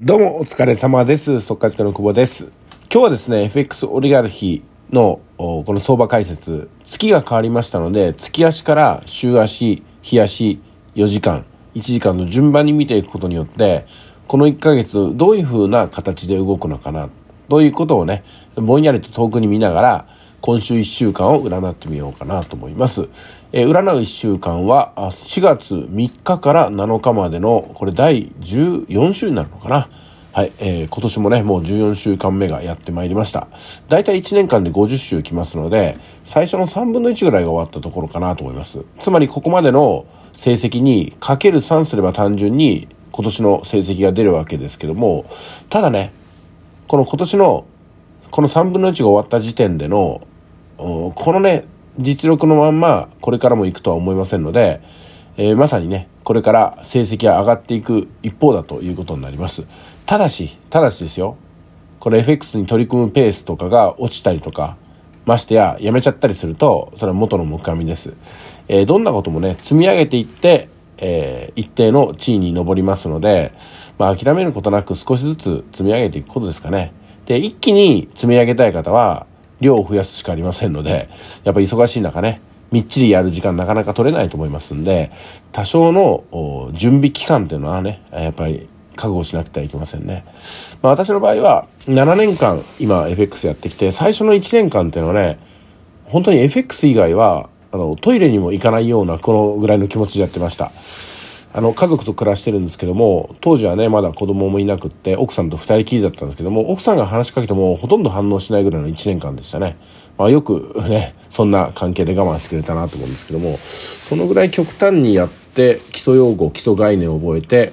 どうもお疲れ様です。速稼家の久保です。今日はですね、FX オリガルヒのこの相場解説、月が変わりましたので、月足から週足、日足、4時間、1時間の順番に見ていくことによって、この1ヶ月どういう風な形で動くのかな、ということをね、ぼんやりと遠くに見ながら、今週1週間を占ってみようかなと思います。えー、占う1週間は4月3日から7日までのこれ第14週になるのかな。はい、えー、今年もね、もう14週間目がやってまいりました。だいたい1年間で50週来ますので、最初の3分の1ぐらいが終わったところかなと思います。つまりここまでの成績にかける3すれば単純に今年の成績が出るわけですけども、ただね、この今年のこの3分の1が終わった時点でのこのね、実力のまんま、これからも行くとは思いませんので、えー、まさにね、これから成績は上がっていく一方だということになります。ただし、ただしですよ、これ FX に取り組むペースとかが落ちたりとか、ましてや、やめちゃったりすると、それは元の目阿弥です。えー、どんなこともね、積み上げていって、えー、一定の地位に上りますので、まあ、諦めることなく少しずつ積み上げていくことですかね。で、一気に積み上げたい方は、量を増やすしかありませんので、やっぱ忙しい中ね、みっちりやる時間なかなか取れないと思いますんで、多少の準備期間っていうのはね、やっぱり覚悟しなくてはいけませんね。まあ私の場合は、7年間今 FX やってきて、最初の1年間っていうのはね、本当に FX 以外は、あの、トイレにも行かないような、このぐらいの気持ちでやってました。あの家族と暮らしてるんですけども当時はねまだ子供もいなくって奥さんと2人きりだったんですけども奥さんが話しかけてもほとんど反応しないぐらいの1年間でしたね、まあ、よくねそんな関係で我慢してくれたなと思うんですけどもそのぐらい極端にやって基礎用語基礎概念を覚えて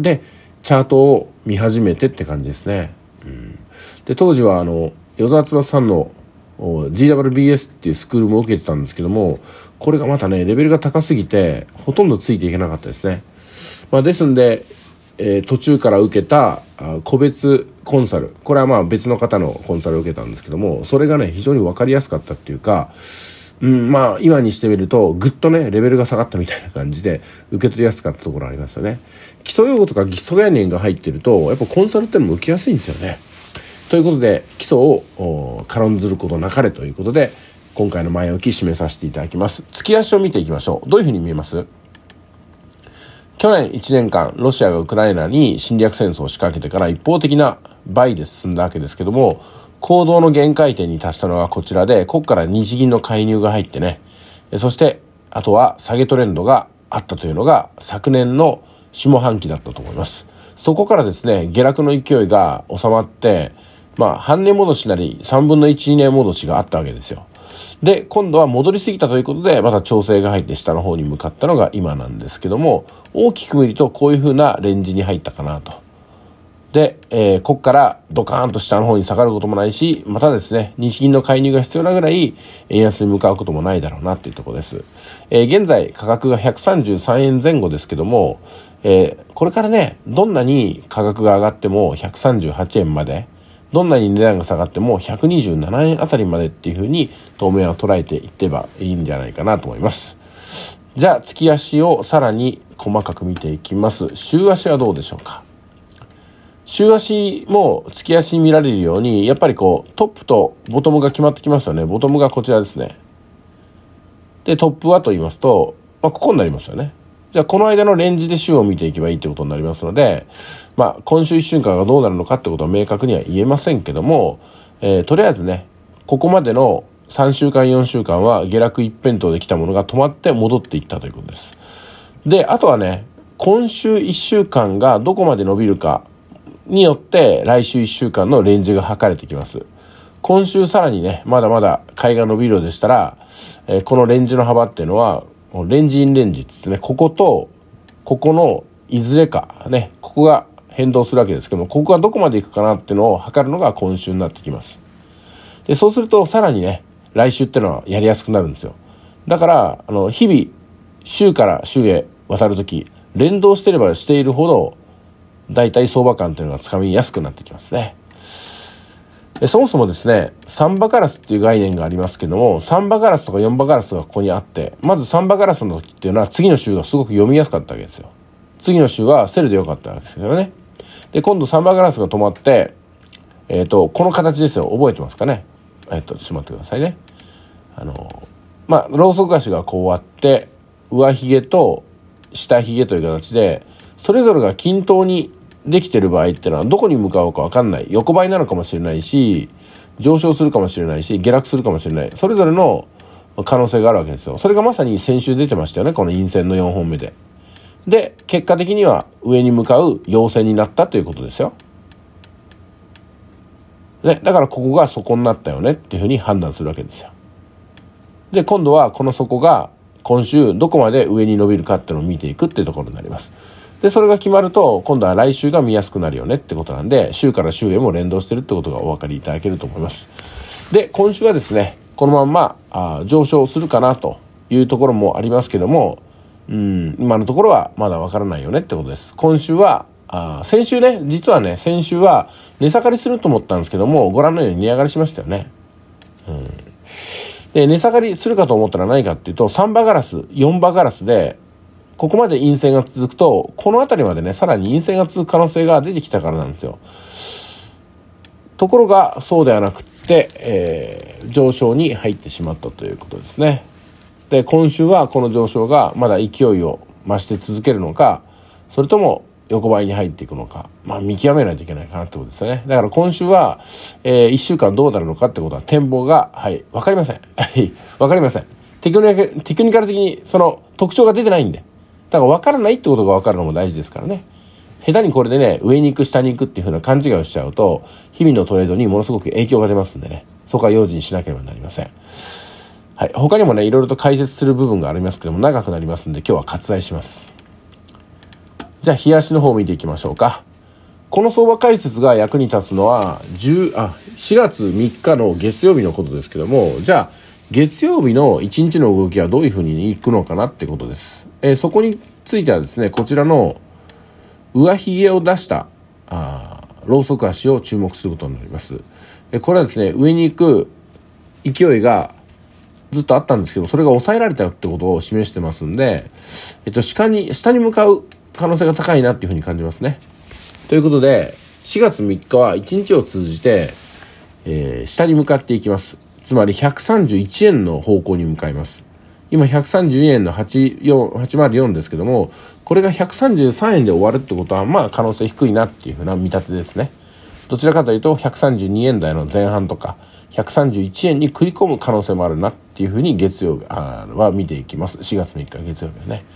でチャートを見始めてって感じですね。うん、で当時はあの与沢翼さんの GWBS っていうスクールも受けてたんですけどもこれがまたね、レベルが高すぎて、ほとんどついていけなかったですね。まあ、ですんで、えー、途中から受けた個別コンサル。これはまあ別の方のコンサルを受けたんですけども、それがね、非常に分かりやすかったっていうか、うん、まあ今にしてみるとぐっとねレベルが下がったみたいな感じで受け取りやすかったところありますよね基礎用語とか基礎概念が入ってるとやっぱコンサルってのも受けやすいんですよねということで基礎を軽んずることなかれということで今回の前置き締めさせていただきます。月足を見ていきましょう。どういうふうに見えます去年1年間、ロシアがウクライナに侵略戦争を仕掛けてから一方的な倍で進んだわけですけども、行動の限界点に達したのがこちらで、ここから日銀の介入が入ってね、そして、あとは下げトレンドがあったというのが昨年の下半期だったと思います。そこからですね、下落の勢いが収まって、まあ、半値戻しなり3分の1、2年戻しがあったわけですよ。で、今度は戻りすぎたということで、また調整が入って下の方に向かったのが今なんですけども、大きく見るとこういう風なレンジに入ったかなと。で、えー、こっからドカーンと下の方に下がることもないし、またですね、日銀の介入が必要なぐらい、円安に向かうこともないだろうなっていうところです。えー、現在価格が133円前後ですけども、えー、これからね、どんなに価格が上がっても138円まで、どんなに値段が下がっても127円あたりまでっていうふうに当面は捉えていってばいいんじゃないかなと思います。じゃあ、月足をさらに細かく見ていきます。週足はどうでしょうか週足も月足に見られるように、やっぱりこう、トップとボトムが決まってきますよね。ボトムがこちらですね。で、トップはと言いますと、まあ、ここになりますよね。じゃあこの間のレンジで週を見ていけばいいってことになりますので、まあ今週一週間がどうなるのかってことは明確には言えませんけども、えー、とりあえずね、ここまでの3週間4週間は下落一辺倒できたものが止まって戻っていったということです。で、あとはね、今週一週間がどこまで伸びるかによって来週一週間のレンジが測れてきます。今週さらにね、まだまだ買いが伸びるようでしたら、えー、このレンジの幅っていうのはレンジインレンジっつってね、ここと、ここのいずれか、ね、ここが変動するわけですけども、ここがどこまでいくかなっていうのを測るのが今週になってきます。で、そうするとさらにね、来週ってのはやりやすくなるんですよ。だから、あの、日々、週から週へ渡るとき、連動してればしているほど、だいたい相場感というのがつかみやすくなってきますね。そもそもですね、3バガラスっていう概念がありますけども、3バガラスとか4馬ガラスがここにあって、まず3バガラスの時っていうのは次の週がすごく読みやすかったわけですよ。次の週はセルで良かったわけですけどね。で、今度3バガラスが止まって、えっ、ー、と、この形ですよ。覚えてますかね。えっ、ー、と、ちょっと待ってくださいね。あの、まあ、ロウソク足がこうあって、上髭と下髭という形で、それぞれが均等にできてる場合ってのはどこに向かうか分かんない横ばいなのかもしれないし上昇するかもしれないし下落するかもしれないそれぞれの可能性があるわけですよそれがまさに先週出てましたよねこの陰線の4本目でで結果的には上に向かう陽線になったということですよ、ね、だからここが底になったよねっていうふうに判断するわけですよで今度はこの底が今週どこまで上に伸びるかっていうのを見ていくっていうところになりますで、それが決まると、今度は来週が見やすくなるよねってことなんで、週から週へも連動してるってことがお分かりいただけると思います。で、今週はですね、このまんまあ上昇するかなというところもありますけども、うん、今のところはまだわからないよねってことです。今週は、あ先週ね、実はね、先週は値下がりすると思ったんですけども、ご覧のように値上がりしましたよね。うん。で、値下がりするかと思ったら何かっていうと、3バガラス、4バガラスで、ここまで陰性が続くと、この辺りまでね、さらに陰性が続く可能性が出てきたからなんですよ。ところが、そうではなくって、えー、上昇に入ってしまったということですね。で、今週はこの上昇がまだ勢いを増して続けるのか、それとも横ばいに入っていくのか、まあ見極めないといけないかなってことですね。だから今週は、えー、1週間どうなるのかってことは展望が、はい、わかりません。はい、わかりません。テクニカル的にその特徴が出てないんで。だから分からないってことが分かるのも大事ですからね。下手にこれでね、上に行く下に行くっていう風な勘違いをしちゃうと、日々のトレードにものすごく影響が出ますんでね。そこは用心しなければなりません。はい。他にもね、いろいろと解説する部分がありますけども、長くなりますんで、今日は割愛します。じゃあ、冷やしの方を見ていきましょうか。この相場解説が役に立つのは、10あ、4月3日の月曜日のことですけども、じゃあ、月曜日の1日の動きはどういうふうにいくのかなってことです。えー、そこについてはですね、こちらの上髭を出したあロウソク足を注目することになります。えー、これはですね、上に行く勢いがずっとあったんですけど、それが抑えられたってことを示してますんで、えっと、下に、下に向かう可能性が高いなっていうふうに感じますね。ということで、4月3日は1日を通じて、えー、下に向かっていきます。つまり131円の方向に向かいます。今130円の804ですけども、これが133円で終わるってことは、まあ可能性低いなっていうふうな見立てですね。どちらかというと、132円台の前半とか、131円に食い込む可能性もあるなっていうふうに月曜日は見ていきます。4月3日月曜日はね。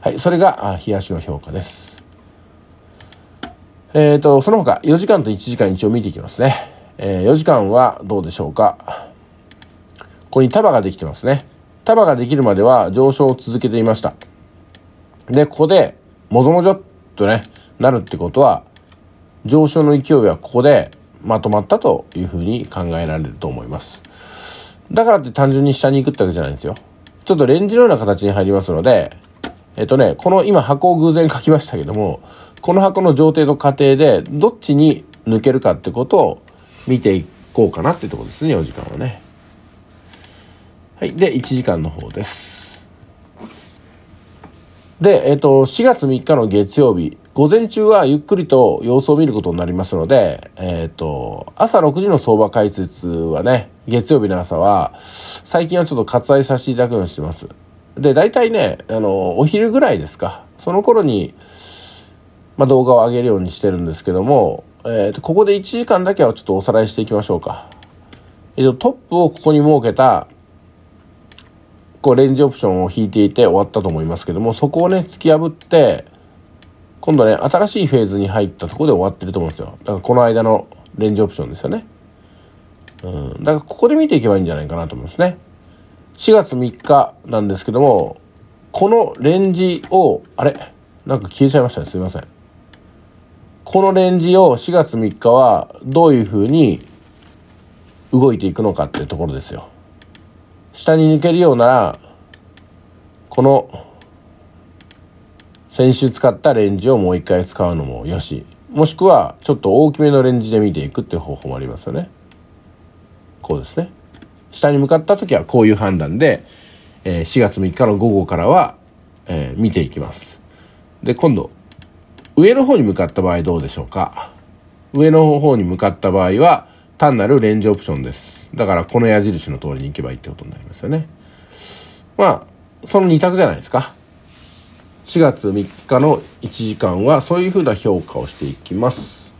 はい、それが、冷やしの評価です。えっ、ー、と、その他、4時間と1時間一応見ていきますね。えー、4時間はどうでしょうか。ここに束ができてますね。束ができるまでは上昇を続けていました。で、ここで、もぞもぞっとね、なるってことは、上昇の勢いはここでまとまったというふうに考えられると思います。だからって単純に下に行くってわけじゃないんですよ。ちょっとレンジのような形に入りますので、えっとね、この今箱を偶然書きましたけども、この箱の上程と過程でどっちに抜けるかってことを見ていこうかなってとこですね、お時間はね。はい。で、1時間の方です。で、えっ、ー、と、4月3日の月曜日、午前中はゆっくりと様子を見ることになりますので、えっ、ー、と、朝6時の相場解説はね、月曜日の朝は、最近はちょっと割愛させていただくようにしてます。で、大体ね、あの、お昼ぐらいですか。その頃に、まあ、動画を上げるようにしてるんですけども、えー、とここで1時間だけはちょっとおさらいしていきましょうか。えー、とトップをここに設けた個レンジオプションを引いていて終わったと思いますけども、そこをね、突き破って、今度ね、新しいフェーズに入ったとこで終わってると思うんですよ。だからこの間のレンジオプションですよね。うん。だからここで見ていけばいいんじゃないかなと思うんですね。4月3日なんですけども、このレンジを、あれなんか消えちゃいましたね。すいません。このレンジを4月3日はどういうふうに動いていくのかっていうところですよ。下に抜けるようならこの先週使ったレンジをもう一回使うのもよしもしくはちょっと大きめのレンジで見ていくっていう方法もありますよねこうですね下に向かった時はこういう判断で、え4月3日の午後からは、え見ていきますで今度上の方に向かった場合どうでしょうか上の方に向かった場合は単なるレンジオプションですだからこの矢印の通りに行けばいいってことになりますよね。まあ、その2択じゃないですか。4月3日の1時間はそういうふうな評価をしていきます。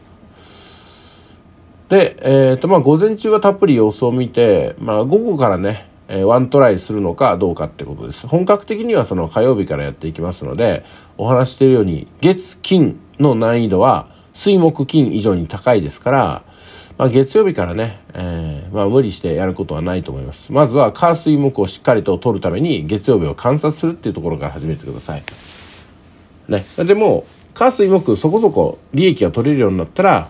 で、えっ、ー、と、まあ、午前中はたっぷり様子を見て、まあ、午後からね、えー、ワントライするのかどうかってことです。本格的にはその火曜日からやっていきますので、お話しているように、月、金の難易度は、水木金以上に高いですから、まあ、月曜日からね、えーまあ、無理してやることはないと思います。まずは火水木をしっかりと取るために月曜日を観察するっていうところから始めてください。ね、でも火水木そこそこ利益が取れるようになったら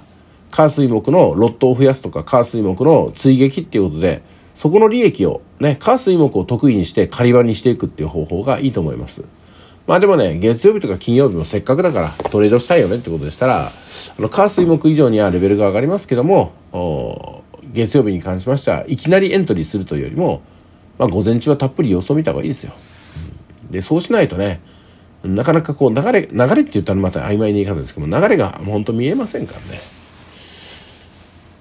火水木のロットを増やすとか火水木の追撃っていうことでそこの利益をね火水木を得意にしてり場にしていくっていう方法がいいと思います。まあでもね、月曜日とか金曜日もせっかくだからトレードしたいよねってことでしたら、あの、火水木以上にはレベルが上がりますけども、月曜日に関しましてはいきなりエントリーするというよりも、まあ、午前中はたっぷり様子を見た方がいいですよ。でそうしないとねなかなかこう流れ流れって言ったらまた曖昧な言い方ですけども流れが本当見えませんからね。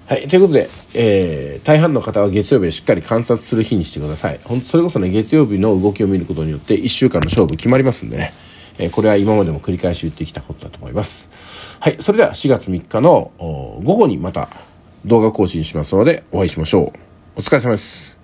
はい。ということで、えー、大半の方は月曜日をしっかり観察する日にしてください。ほんとそれこそね、月曜日の動きを見ることによって1週間の勝負決まりますんでね。えー、これは今までも繰り返し言ってきたことだと思います。はい。それでは4月3日の午後にまた動画更新しますのでお会いしましょう。お疲れ様です。